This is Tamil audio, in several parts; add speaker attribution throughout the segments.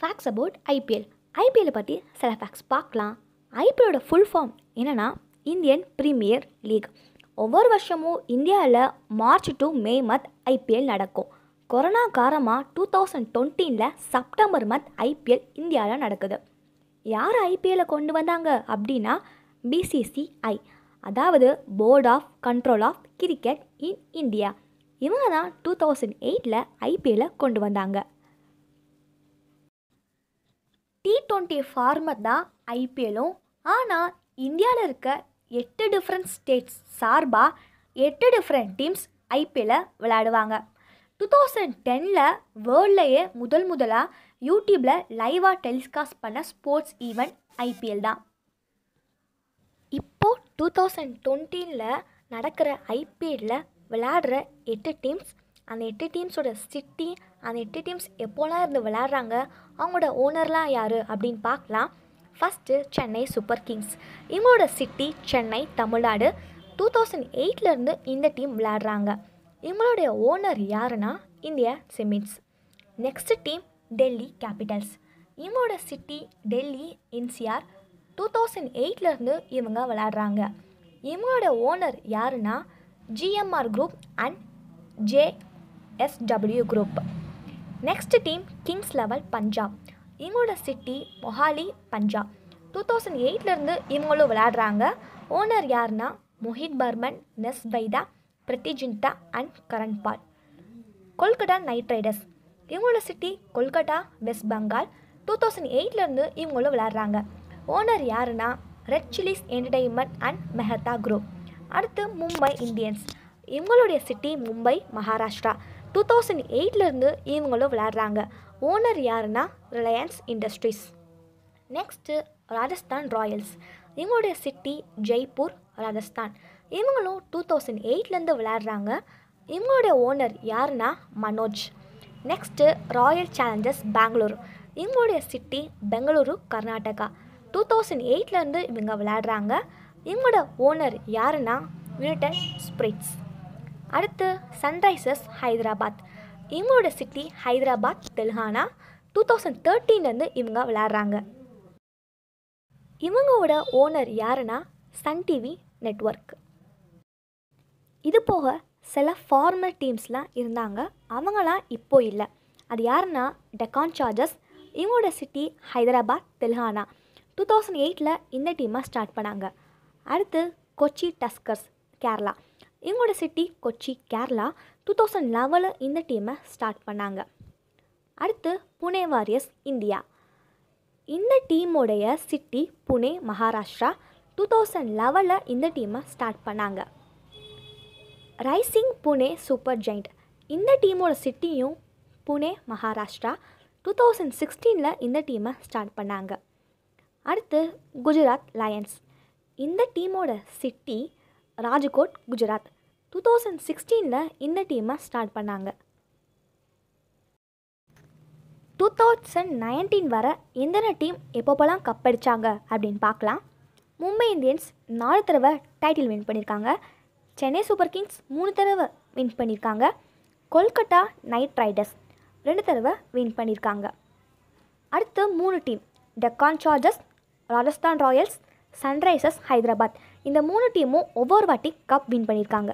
Speaker 1: ஃபேக்ஸ் அபவுட் ஐபிஎல் ஐபிஎல் பற்றி சில ஃபேக்ஸ் பார்க்கலாம் ஐபிஎலோட ஃபுல் ஃபார்ம் என்னென்னா இந்தியன் ப்ரீமியர் லீக் ஒவ்வொரு வருஷமும் இந்தியாவில் March to May month IPL நடக்கும் கொரோனா காரமாக டூ தௌசண்ட் டுவெண்ட்டீனில் செப்டம்பர் மந்த் ஐபிஎல் இந்தியாவில் நடக்குது யார் ஐபிஎல்லை கொண்டு வந்தாங்க அப்படின்னா பிசிசிஐ அதாவது board of control of cricket in India இவங்க தான் டூ தௌசண்ட் எயிட்டில் ஐபிஎல்லை கொண்டு வந்தாங்க டி ட்வெண்ட்டி ஃபார்மட் தான் ஐபிஎல்லும் ஆனால் இந்தியாவில் இருக்க எட்டு டிஃப்ரெண்ட் ஸ்டேட்ஸ் சார்பாக எட்டு டிஃப்ரெண்ட் டீம்ஸ் ஐபிஎல்லை விளையாடுவாங்க டூ தௌசண்ட் டெனில் வேர்ல்ட்லையே முதல் முதலாக யூடியூப்பில் லைவாக டெலிஸ்காஸ்ட் பண்ண ஸ்போர்ட்ஸ் ஈவெண்ட் ஐபிஎல் தான் இப்போது டூ தௌசண்ட் டுவெண்ட்டீனில் நடக்கிற ஐபிஎல்லில் விளையாடுற எட்டு டீம்ஸ் அந்த எட்டு டீம்ஸோட சிட்டி அந்த எட்டு டீம்ஸ் எப்போலாம் இருந்து விளாட்றாங்க அவங்களோட ஓனர்லாம் யார் அப்படின்னு பார்க்கலாம் ஃபஸ்ட்டு சென்னை சூப்பர் கிங்ஸ் இவங்களோட city Chennai Tamil Nadu two thousand எயிட்லேருந்து இந்த டீம் விளாடுறாங்க இவங்களுடைய ஓனர் யாருன்னா India சிமிட்ஸ் next team Delhi Capitals இவங்களோட city Delhi NCR two thousand எயிட்லேருந்து இவங்க விளாட்றாங்க இவங்களோட ஓனர் யாருன்னா GMR group and JSW group next team Kings level Punjab இவங்களோட city Mohali Punjab two thousand எயிட்லேருந்து இவங்களும் விளையாடுறாங்க ஓனர் யாருன்னா Mohit Burman நெஸ் பைதா பிரத்திஜிந்தா and Karan ball Kolkata night Riders இவங்களோட city Kolkata West Bengal two thousand எயிட்லேருந்து இவங்களும் விளையாடுறாங்க ஓனர் யாருன்னா red chillies entertainment and Mehta group அடுத்து மும்பை இந்தியன்ஸ் இவங்களுடைய city Mumbai Maharashtra two thousand எயிட்லேருந்து இவங்களும் விளையாடுறாங்க ஓனர் யாருன்னா Reliance Industries next Rajasthan royals இவங்களுடைய சிட்டி ஜெய்ப்பூர் ராஜஸ்தான் இவங்களும் டூ தௌசண்ட் எயிட்லேருந்து விளையாடுறாங்க இவங்களுடைய ஓனர் யாருன்னா Manoj next royal challengers Bangalore இவங்களுடைய city Bengaluru Karnataka two thousand எயிட்லேருந்து இவங்க விளையாடுறாங்க இவங்களோட ஓனர் யாருன்னா யுனைடெட் ஸ்பிரிட்ஸ் அடுத்து சன்ரைசர்ஸ் ஹைதராபாத் இவங்களோட city Hyderabad Telangana two thousand தேர்ட்டீன்லேருந்து இவங்க விளையாடுறாங்க இவங்களோட ஓனர் யாருன்னா சன் டிவி நெட்ஒர்க் இது போக சில ஃபார்மர் டீம்ஸ்லாம் இருந்தாங்க அவங்களாம் இப்போ இல்லை அது யாருன்னா டெக்கான் சார்ஜஸ் இவங்களோட city Hyderabad Telangana two thousand எயிட்டில் இந்த டீமாக ஸ்டார்ட் பண்ணாங்க அடுத்து கொச்சி டஸ்கர்ஸ் கேரளா இவங்களோட city Kochi Kerala two thousand லெவலில் இந்த டீமை ஸ்டார்ட் பண்ணாங்க அடுத்து புனே வாரியர்ஸ் இந்தியா இந்த டீமுடைய city Pune Maharashtra two thousand லெவலில் இந்த டீமை ஸ்டார்ட் பண்ணாங்க ரைசிங் புனே சூப்பர் ஜெயிண்ட் இந்த டீமோட சிட்டியும் புனே மகாராஷ்டிரா டூ தௌசண்ட் சிக்ஸ்டீனில் இந்த டீமை ஸ்டார்ட் பண்ணாங்க அடுத்து குஜராத் லயன்ஸ் இந்த டீமோட city Rajkot Gujarat two thousand சிக்ஸ்டீனில் இந்த டீமை ஸ்டார்ட் பண்ணாங்க டூ தௌசண்ட் நைன்டீன் வர எந்தென்ன டீம் எப்பப்போலாம் கப் அடித்தாங்க அப்படின்னு பார்க்கலாம் மும்பை இந்தியன்ஸ் நாலு தடவை டைட்டில் வின் பண்ணியிருக்காங்க சென்னை சூப்பர் கிங்ஸ் மூணு தடவை வின் பண்ணியிருக்காங்க கொல்கட்டா நைட் ரைடர்ஸ் ரெண்டு தடவை வின் பண்ணியிருக்காங்க அடுத்து மூணு team Deccan chargers Rajasthan royals sunrisers Hyderabad இந்த மூணு டீமும் ஒவ்வொரு வாட்டி கப் வின் பண்ணியிருக்காங்க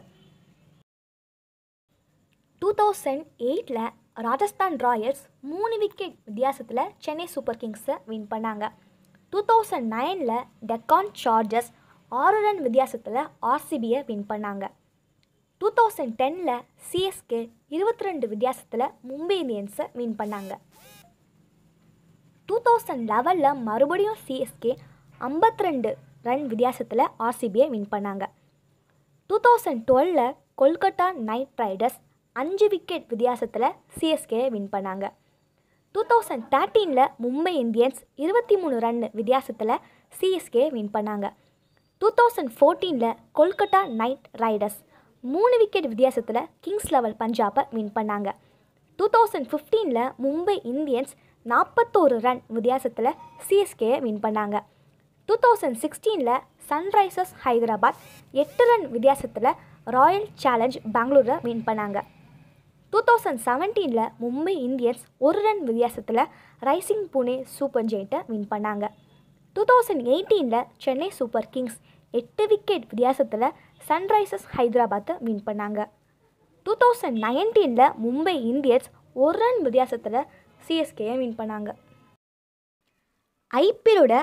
Speaker 1: டூ தௌசண்ட் எயிட்டில் ராஜஸ்தான் ராயல்ஸ் மூணு விக்கெட் வித்தியாசத்தில் சென்னை சூப்பர் கிங்ஸை வின் பண்ணாங்க டூ தௌசண்ட் நைனில் டெக்கான் சார்ஜர்ஸ் ஆறு ரன் வித்தியாசத்தில் ஆர்சிபியை வின் பண்ணாங்க டூ தௌசண்ட் டெனில் சிஎஸ்கே இருபத்தி ரெண்டு வித்தியாசத்தில் மும்பை இந்தியன்ஸை வின் பண்ணாங்க டூ தௌசண்ட் லெவலில் மறுபடியும் சிஎஸ்கே ஐம்பத்தி ரெண்டு ரன் வித்தியாசத்தில் ஆர்சிபியை வின் பண்ணாங்க டூ தௌசண்ட் டுவெலில் கொல்கத்தா நைட் ரைடர்ஸ் அஞ்சு விக்கெட் வித்தியாசத்தில் சிஎஸ்கேயை வின் பண்ணாங்க டூ தௌசண்ட் தேர்ட்டீனில் மும்பை இந்தியன்ஸ் இருபத்தி மூணு ரன் வித்தியாசத்தில் சிஎஸ்கே வின் பண்ணாங்க டூ தௌசண்ட் ஃபோர்டீனில் கொல்கத்தா நைட் ரைடர்ஸ் மூணு விக்கெட் வித்தியாசத்தில் கிங்ஸ் லெவல் பஞ்சாப்பை வின் பண்ணாங்க டூ தௌசண்ட் ஃபிஃப்டீனில் மும்பை இந்தியன்ஸ் நாற்பத்தோரு ரன் வித்தியாசத்தில் சிஎஸ்கேயை வின் பண்ணாங்க டூ தௌசண்ட் சிக்ஸ்டீனில் சன்ரைசர்ஸ் ஹைதராபாத் எட்டு ரன் வித்தியாசத்தில் ராயல் சேலஞ்ச் பெங்களூரை வின் பண்ணாங்க டூ தௌசண்ட் செவன்டீனில் மும்பை இந்தியன்ஸ் ஒரு ரன் வித்தியாசத்தில் ரைசிங் புனே சூப்பர் ஜெயிண்ட்டை வின் பண்ணாங்க டூ தௌசண்ட் எயிட்டீனில் சென்னை சூப்பர் கிங்ஸ் எட்டு விக்கெட் வித்தியாசத்தில் சன்ரைசர்ஸ் ஹைதராபாத்தை வின் பண்ணாங்க டூ தௌசண்ட் நைன்டீனில் மும்பை இந்தியன்ஸ் ஒரு ரன் வித்தியாசத்தில் சிஎஸ்கேயை வின் பண்ணாங்க ஐபிஎலோட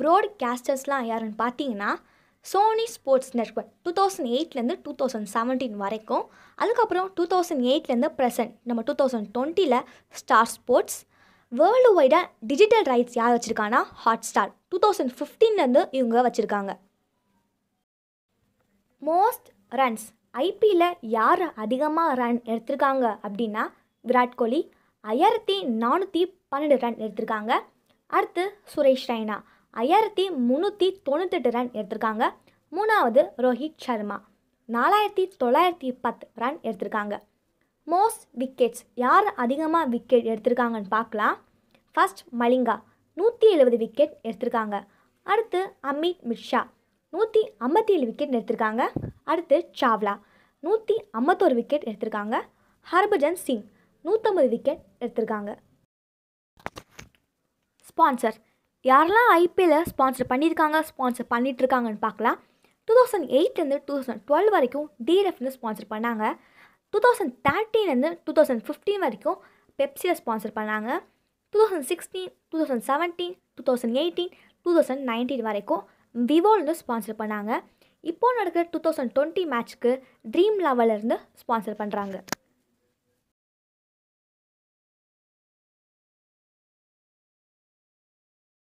Speaker 1: ப்ராட்காஸ்டர்ஸ்லாம் யாருன்னு பார்த்தீங்கன்னா Sony sports network two thousand எயிட்லேருந்து டூ தௌசண்ட் செவன்டீன் வரைக்கும் அதுக்கப்புறம் டூ தௌசண்ட் எயிட்லேருந்து ப்ரெசன்ட் நம்ம டூ தௌசண்ட் டுவெண்ட்டியில் ஸ்டார் ஸ்போர்ட்ஸ் வேர்ல்டு ஒய்டாக டிஜிட்டல் ரைட்ஸ் யார் வச்சுருக்காங்கன்னா ஹாட் ஸ்டார் டூ தௌசண்ட் ஃபிஃப்டீன்லேருந்து இவங்க வச்சுருக்காங்க மோஸ்ட் ரன்ஸ் ஐபியில் யார் அதிகமாக ரன் எடுத்திருக்காங்க அப்படின்னா விராட் கோலி ஐயாயிரத்தி நானூற்றி பன்னெண்டு ரன் எடுத்திருக்காங்க அடுத்து சுரேஷ் ரெய்னா ஐயாயிரத்தி முந்நூற்றி தொண்ணூத்தெட்டு ரன் எடுத்திருக்காங்க மூணாவது ரோஹித் சர்மா நாலாயிரத்தி தொள்ளாயிரத்தி பத்து ரன் எடுத்திருக்காங்க மோஸ்ட் விக்கெட்ஸ் யார் அதிகமாக விக்கெட் எடுத்திருக்காங்கன்னு பார்க்கலாம் ஃபஸ்ட் மலிங்கா நூற்றி எழுபது விக்கெட் எடுத்திருக்காங்க அடுத்து அமித் மிர்ஷா நூற்றி ஐம்பத்தி ஏழு விக்கெட் எடுத்திருக்காங்க அடுத்து சாவ்லா நூற்றி ஐம்பத்தோரு விக்கெட் எடுத்திருக்காங்க ஹர்பஜன் சிங் நூற்றம்பது விக்கெட் எடுத்திருக்காங்க ஸ்பான்சர் யாரெல்லாம் ஐபிஎல்லை ஸ்பான்சர் பண்ணியிருக்காங்க ஸ்பான்சர் பண்ணிகிட்ருக்காங்கன்னு பார்க்கலாம் டூ தௌசண்ட் எயிட்லேருந்து டூ தௌசண்ட் டுவெல் வரைக்கும் டிஎஃப்னு ஸ்பான்சர் பண்ணாங்க டூ தௌசண்ட் தேர்ட்டீன்லேருந்து டூ தௌசண்ட் ஃபிஃப்டீன் வரைக்கும் பெப்சியை ஸ்பான்சர் பண்ணாங்க two thousand sixteen two thousand seventeen two thousand eighteen two thousand nineteen வரைக்கும் விவோலேருந்து ஸ்பான்சர் பண்ணாங்க இப்போது நடக்கிற டூ தௌசண்ட் டுவெண்ட்டி மேட்ச்க்கு ட்ரீம் இருந்து ஸ்பான்சர் பண்ணுறாங்க